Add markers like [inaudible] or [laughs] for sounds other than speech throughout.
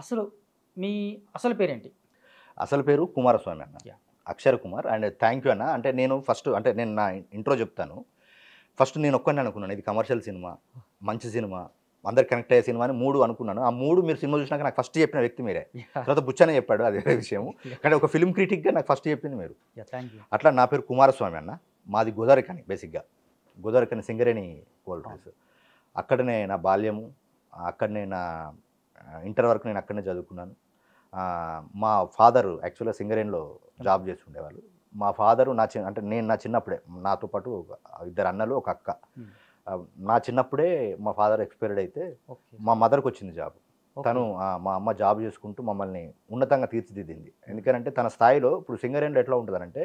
అసలు మీ అసలు పేరేంటి అసలు పేరు కుమారస్వామి అన్న Akshar Kumar and thank you అన్న అంటే నేను ఫస్ట్ అంటే నేను నా ఇంట్రో చెప్తాను ఫస్ట్ నేను ఒక్కనే అనుకున్నాను ఇది కమర్షియల్ సినిమా మంచి సినిమా అందరు కనెక్ట్ అయ్యే సినిమా అని మూడు అనుకున్నాను ఆ మూడు మీరు సినిమా చూసినాక నాకు ఫస్ట్ చెప్పిన వ్యక్తి మీరే తర్వాత బుచ్చనే చెప్పాడు అది వేరే విషయం కానీ ఒక ఫిల్మ్ క్రిటిక్గా నాకు ఫస్ట్ చెప్పింది మీరు అట్లా నా పేరు కుమారస్వామి అన్న మాది గోదారికని బేసిక్గా గోదారికని సింగరేణి కోల్డ్ డ్రింక్స్ అక్కడనే నా బాల్యము అక్కడనే నా ఇంటర్ వరకు నేను అక్కడనే చదువుకున్నాను మా ఫాదరు యాక్చువల్గా సింగరేణిలో జాబ్ చేసి మా ఫాదరు నా చిన్న అంటే నేను నా చిన్నప్పుడే నాతో పాటు ఇద్దరు అన్నలు ఒక అక్క నా చిన్నప్పుడే మా ఫాదర్ ఎక్స్పైర్డ్ అయితే మా మదర్కి వచ్చింది జాబ్ తను మా అమ్మ జాబ్ చేసుకుంటూ మమ్మల్ని ఉన్నతంగా తీర్చిదిద్దింది ఎందుకంటే తన స్థాయిలో ఇప్పుడు సింగరేణిలో ఎట్లా ఉంటుందంటే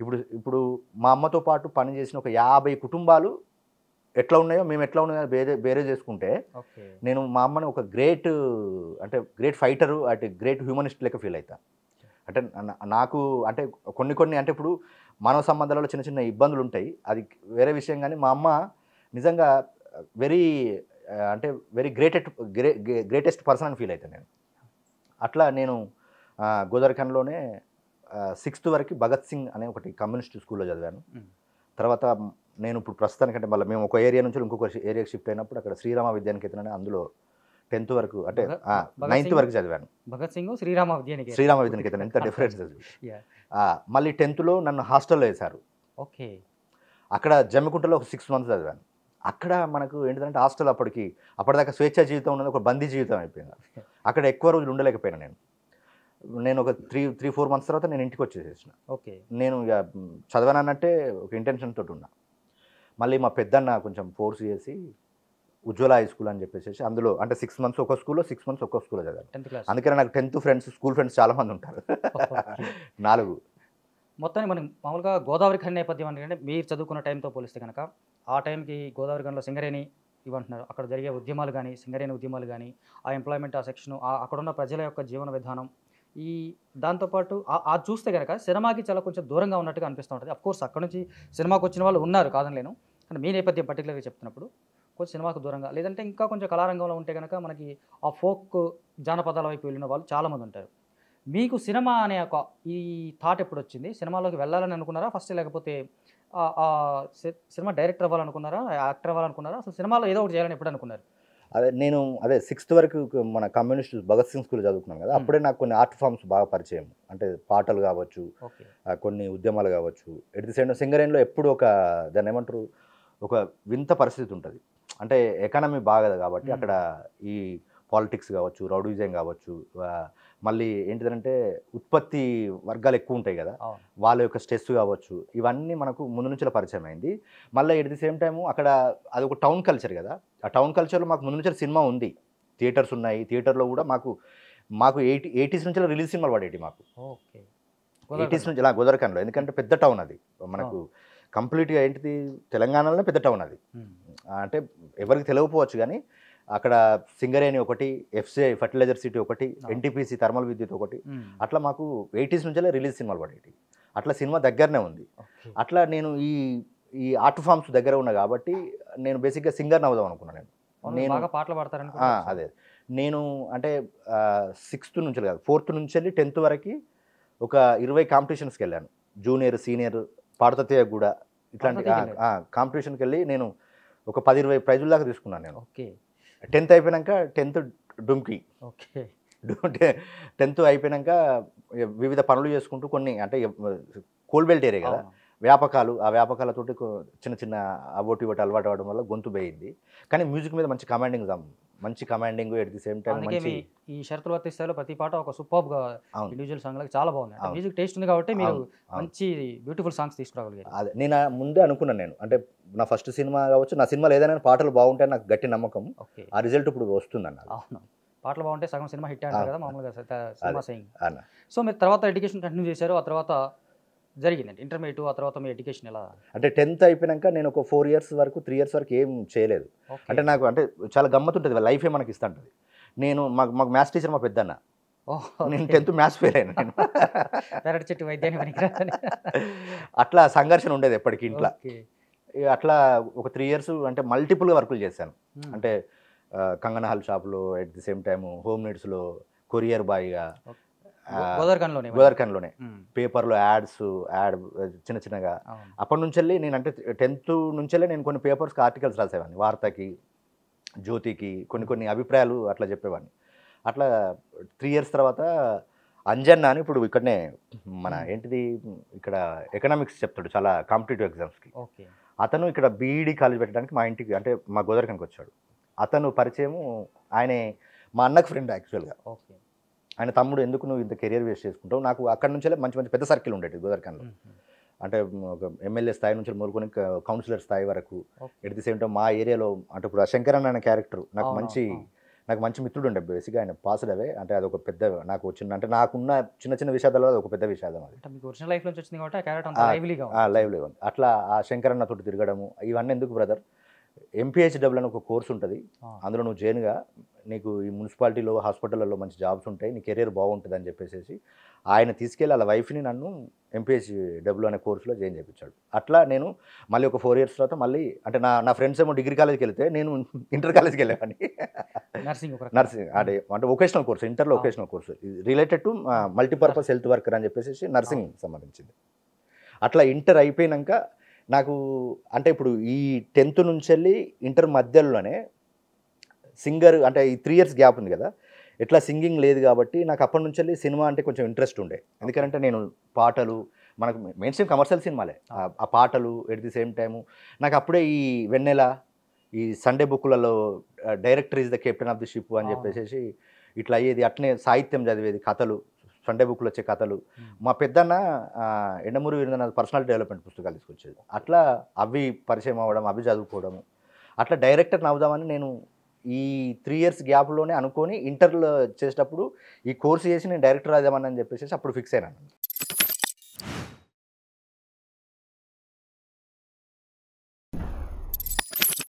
ఇప్పుడు ఇప్పుడు మా అమ్మతో పాటు పనిచేసిన ఒక యాభై కుటుంబాలు ఎట్లా ఉన్నాయో మేము ఎట్లా ఉన్నాయో బేరే బేరే చేసుకుంటే నేను మా అమ్మని ఒక గ్రేట్ అంటే గ్రేట్ ఫైటరు అటు గ్రేట్ హ్యూమనిస్ట్ లెక్క ఫీల్ అవుతా అంటే నాకు అంటే కొన్ని కొన్ని అంటే ఇప్పుడు మానవ సంబంధాలలో చిన్న చిన్న ఇబ్బందులు ఉంటాయి అది వేరే విషయం కానీ మా అమ్మ నిజంగా వెరీ అంటే very greatest grey greatest person అని ఫీల్ అవుతాను నేను అట్లా నేను గోదర్ఖండ్లోనే సిక్స్త్ వరకు భగత్ సింగ్ అనే ఒకటి కమ్యూనిస్ట్ స్కూల్లో చదివాను తర్వాత నేను ఇప్పుడు ప్రస్తుతానికంటే మళ్ళీ మేము ఒక ఏరియా నుంచి ఇంకొక ఏరియాకి షిఫ్ట్ అయినప్పుడు అక్కడ శ్రీరామ విద్యానికేతన్ అందులో టెన్త్ వరకు అంటే నైన్త్ వరకు చదివాను భగత్ సింగ్ శ్రీరామ విద్యానికి శ్రీరామ విద్యానికేతన్ ఎంత డిఫరెన్స్ [laughs] చదివి మళ్ళీ టెన్త్లో నన్ను హాస్టల్లో వేశారు ఓకే అక్కడ జమ్మికుంటలో ఒక సిక్స్ మంత్స్ చదివాను అక్కడ మనకు ఏంటంటే హాస్టల్ అప్పటికి అప్పటిదాకా స్వేచ్ఛా జీవితం ఉన్నది ఒక బందీ జీవితం అయిపోయింది [laughs] అక్కడ ఎక్కువ రోజులు ఉండలేకపోయినా నేను నేను ఒక త్రీ త్రీ ఫోర్ మంత్స్ తర్వాత నేను ఇంటికి వచ్చేసేసిన ఓకే నేను ఇక చదవనన్నట్టే ఒక ఇంటెన్షన్ తోటి ఉన్నా మళ్ళీ మా పెద్దన్న కొంచెం ఫోర్స్ చేసి ఉజ్వల హై స్కూల్ అని చెప్పేసి అందులో అంటే సిక్స్ మంత్స్ ఒక స్కూల్లో సిక్స్ మంత్స్ ఒక్కో స్కూల్లో చదివాను అందుకనే నాకు టెన్త్ ఫ్రెండ్స్ స్కూల్ ఫ్రెండ్స్ చాలా మంది ఉంటారు నాలుగు మొత్తాన్ని మనం మామూలుగా గోదావరి ఖండ నేపథ్యం అంటే మీరు చదువుకున్న టైంతో పోలిస్తే కనుక ఆ టైంకి గోదావరి ఖండలో సింగరేణి ఇవ్వంటున్నారు అక్కడ జరిగే ఉద్యమాలు కానీ సింగరేణి ఉద్యమాలు కానీ ఆ ఎంప్లాయ్మెంట్ ఆ సెక్షన్ అక్కడున్న ప్రజల యొక్క జీవన విధానం ఈ దాంతోపాటు ఆ చూస్తే కనుక సినిమాకి చాలా కొంచెం దూరంగా ఉన్నట్టుగా అనిపిస్తూ ఉంటుంది కోర్స్ అక్కడ నుంచి సినిమాకి వచ్చిన వాళ్ళు ఉన్నారు కాదని నేను కానీ మీ నేపథ్యం పర్టికులర్గా చెప్తున్నప్పుడు కొంచెం సినిమాకు దూరంగా లేదంటే ఇంకా కొంచెం కళారంగంలో ఉంటే కనుక మనకి ఆ ఫోక్ జానపదాల వైపు వెళ్ళిన వాళ్ళు చాలామంది ఉంటారు మీకు సినిమా అనే ఒక ఈ థాట్ ఎప్పుడు వచ్చింది సినిమాలోకి వెళ్ళాలని అనుకున్నారా ఫస్ట్ లేకపోతే సినిమా డైరెక్టర్ అవ్వాలనుకున్నారా యాక్టర్ అవ్వాలనుకున్నారా అసలు సినిమాలో ఏదో ఒకటి చేయాలని ఎప్పుడు అనుకున్నారు అదే నేను అదే సిక్స్త్ వరకు మన కమ్యూనిస్ట్ భగత్ సింగ్ స్కూల్ చదువుకున్నాను కదా అప్పుడే నాకు కొన్ని ఆర్ట్ ఫామ్స్ బాగా పరిచయం అంటే పాటలు కావచ్చు కొన్ని ఉద్యమాలు కావచ్చు ఎట్ ది సేమ్ సింగరేణిలో ఎప్పుడు ఒక దాన్ని ఏమంటారు ఒక వింత పరిస్థితి ఉంటుంది అంటే ఎకానమీ బాగదు కాబట్టి అక్కడ ఈ పాలిటిక్స్ కావచ్చు రౌడీజం కావచ్చు మళ్ళీ ఏంటిదంటే ఉత్పత్తి వర్గాలు ఎక్కువ ఉంటాయి కదా వాళ్ళ యొక్క స్ట్రెస్ కావచ్చు ఇవన్నీ మనకు ముందు నుంచి పరిచయం అయింది మళ్ళీ ఎట్ ది సేమ్ టైము అక్కడ అది ఒక టౌన్ కల్చర్ కదా ఆ టౌన్ కల్చర్లో మాకు ముందు నుంచి సినిమా ఉంది థియేటర్స్ ఉన్నాయి థియేటర్లో కూడా మాకు మాకు ఎయిటీ ఎయిటీస్ నుంచి రిలీజ్ సినిమాలు పడేటి మాకు ఎయిటీస్ నుంచి ఇలా ఎందుకంటే పెద్ద టౌన్ అది మనకు కంప్లీట్గా ఏంటిది తెలంగాణలోనే పెద్ద టౌన్ అది అంటే ఎవరికి తెలియకపోవచ్చు కానీ అక్కడ సింగరేణి ఒకటి ఎఫ్సిఐ ఫర్టిలైజర్ సిటీ ఒకటి ఎన్టీపీసీ థర్మల్ విద్యుత్ ఒకటి అట్లా మాకు ఎయిటీస్ నుంచే రిలీజ్ సినిమాలు పడేటి అట్లా సినిమా దగ్గరనే ఉంది అట్లా నేను ఈ ఈ ఆర్ట్ ఫామ్స్ దగ్గర ఉన్నా కాబట్టి నేను బేసిక్గా సింగర్ అవుదాం అనుకున్నాను నేను నేను పాటలు పాడతారని అదే నేను అంటే సిక్స్త్ నుంచి కాదు ఫోర్త్ నుంచి వెళ్ళి టెన్త్ వరకు ఒక ఇరవై కాంపిటీషన్స్కి వెళ్ళాను జూనియర్ సీనియర్ పాడతతే కూడా ఇట్లాంటి కాంపిటీషన్కి వెళ్ళి నేను ఒక పది ఇరవై ప్రైజుల దాకా తీసుకున్నాను నేను ఓకే టెన్త్ అయిపోయాక టెన్త్ డుమ్కి ఓకే టెన్త్ అయిపోయాక వివిధ పనులు చేసుకుంటూ కొన్ని అంటే కోల్బెల్ట్ ఏరియా కదా వ్యాపకాలు ఆ వ్యాపకాలతోటి చిన్న చిన్న అవోటి ఇవోటి అలవాటు అవ్వడం వల్ల గొంతు పోయింది కానీ మ్యూజిక్ మీద మంచి కమాండింగ్ మంచి commanding at the same time మంచి ఈ షరతులు వర్తిస్తాలో ప్రతి పాట ఒక సూపర్ గా ఇండివిజువల్ సాంగ్ లాగా చాలా బాగున్నాయి మ్యూజిక్ టేస్ట్ ఉంది కాబట్టి మీరు మంచి బ్యూటిఫుల్ సాంగ్స్ తీసుకురాగలిగారు అదే నేను ముందే అనుకున్నాను నేను అంటే నా ఫస్ట్ సినిమా కావచ్చు నా సినిమాలో ఏదైనా పాటలు బాగుంటాయి నాకు గట్టి నమ్మకం ఆ రిజల్ట్ ఇప్పుడు వస్తుంది అన్న పాటలు బాగుంటే సగం సినిమా హిట్ అంటారు కదా మామూలుగా సినిమా సో మీరు తర్వాత ఎడ్యుకేషన్ కంటిన్యూ చేశారు ఆ తర్వాత జరిగిందండి ఇంటర్మీడియట్ ఆ తర్వాత మీ ఎడ్యుకేషన్ ఎలా అంటే టెన్త్ అయిపోయాక నేను ఒక ఫోర్ ఇయర్స్ వరకు త్రీ ఇయర్స్ వరకు ఏం చేయలేదు అంటే నాకు అంటే చాలా గమ్మత్ ఉంటుంది లైఫ్ లైఫే ఇస్తా ఉంటుంది నేను మాకు మాకు మ్యాథ్స్ టీచర్ మా పెద్దన్న oh, నేను టెన్త్ మ్యాథ్స్ ఫెయిల్ అయినా [laughs] పెరటి చెట్టు వైద్యాన్ని [laughs] అట్లా సంఘర్షణ ఉండేది ఎప్పటికీ ఇంట్లో అట్లా ఒక త్రీ ఇయర్స్ అంటే మల్టిపుల్గా వర్కులు చేశాను hmm. అంటే కంగన హాల్ షాప్లో at the same time home నీడ్స్లో కొరియర్ బాయ్గా గోదర్ఖండ్లోనే గోదర్ఖండ్లోనే పేపర్లో యాడ్స్ యాడ్ చిన్న చిన్నగా అప్పటి వెళ్ళి నేను అంటే టెన్త్ నుంచెల్లి నేను కొన్ని పేపర్స్కి ఆర్టికల్స్ రాసేవాడిని వార్తకి జ్యోతికి కొన్ని కొన్ని అభిప్రాయాలు అట్లా చెప్పేవాడిని అట్లా త్రీ ఇయర్స్ తర్వాత అంజన్న అని ఇప్పుడు ఇక్కడనే మన ఏంటిది ఇక్కడ ఎకనామిక్స్ చెప్తాడు చాలా కాంపిటేటివ్ ఎగ్జామ్స్కి అతను ఇక్కడ బీఈడి కాలేజ్ పెట్టడానికి మా ఇంటికి అంటే మా గోదర్ఖన్కి వచ్చాడు అతను పరిచయము ఆయనే మా అన్నకు ఫ్రెండ్ యాక్చువల్గా ఓకే ఆయన తమ్ముడు ఎందుకు నువ్వు ఇంత కెరియర్ వేస్ట్ చేసుకుంటావు నాకు అక్కడ నుంచే మంచి మంచి పెద్ద సర్కిల్ ఉండేది గోదర్ఖాన్లో అంటే ఎమ్మెల్యే స్థాయి నుంచి మొదలుకొని కౌన్సిలర్ స్థాయి వరకు ఎట్ ది సేమ్ టైం మా ఏరియాలో అంటే ఇప్పుడు శంకరన్ అనే క్యారెక్టర్ నాకు మంచి నాకు మంచి మిత్రుడు ఉండే బేసిక్గా ఆయన పాస్డ్ అవే అంటే అది ఒక పెద్ద నాకు వచ్చిన అంటే నాకున్న చిన్న చిన్న విషాదాలు అది ఒక పెద్ద విషాదం అది లైవ్లీగా ఉంది అట్లా ఆ తోటి తిరగడము ఇవన్నీ ఎందుకు బ్రదర్ ఎంపీహెచ్డబ్ల్యూ అని ఒక కోర్స్ ఉంటుంది అందులో నువ్వు జైన్గా నీకు ఈ మున్సిపాలిటీలో హాస్పిటల్లో మంచి జాబ్స్ ఉంటాయి నీ కెరీర్ బాగుంటుంది అని చెప్పేసి ఆయన తీసుకెళ్ళి వాళ్ళ వైఫ్ని నన్ను ఎంపీహెచ్డబ్ల్యూ అనే కోర్సులో జాయిన్ చేయించాడు అట్లా నేను మళ్ళీ ఒక ఫోర్ ఇయర్స్ తర్వాత మళ్ళీ అంటే నా నా ఫ్రెండ్స్ ఏమో డిగ్రీ కాలేజ్కి వెళ్తే నేను ఇంటర్ కాలేజ్కి వెళ్ళేవాడిని నర్సింగ్ నర్సింగ్ అంటే అంటే ఒకేషనల్ కోర్సు ఇంటర్లో vocational course related to multipurpose health worker అని చెప్పేసి నర్సింగ్ సంబంధించింది అట్లా ఇంటర్ అయిపోయినాక నాకు అంటే ఇప్పుడు ఈ టెన్త్ నుంచి వెళ్ళి ఇంటర్ మధ్యలోనే సింగర్ అంటే ఈ త్రీ ఇయర్స్ గ్యాప్ ఉంది కదా ఎట్లా సింగింగ్ లేదు కాబట్టి నాకు అప్పటి నుంచి వెళ్ళి సినిమా అంటే కొంచెం ఇంట్రెస్ట్ ఉండే ఎందుకంటే నేను పాటలు మనకు మెయిన్ స్ట్రీమ్ కమర్షియల్ సినిమాలే ఆ పాటలు ఎట్ ది సేమ్ టైము నాకు అప్పుడే ఈ వెన్నెల ఈ సండే బుక్లలో director is the captain of the ship అని చెప్పేసి ఇట్లా అయ్యేది అట్నే సాహిత్యం చదివేది కథలు సండే బుక్లు వచ్చే కథలు hmm. మా పెద్దన్న ఎండమూరి వీరేంద్రనాథ్ పర్సనల్ డెవలప్మెంట్ పుస్తకాలు తీసుకొచ్చేది అట్లా అవి పరిచయం అవ్వడం అవి చదువుకోవడం అట్లా డైరెక్టర్ అవుదామని నేను ఈ త్రీ ఇయర్స్ గ్యాప్లోనే అనుకొని ఇంటర్లో చేసేటప్పుడు ఈ కోర్స్ చేసి నేను డైరెక్టర్ అవుదామని అని చెప్పేసి అప్పుడు ఫిక్స్ అయినాను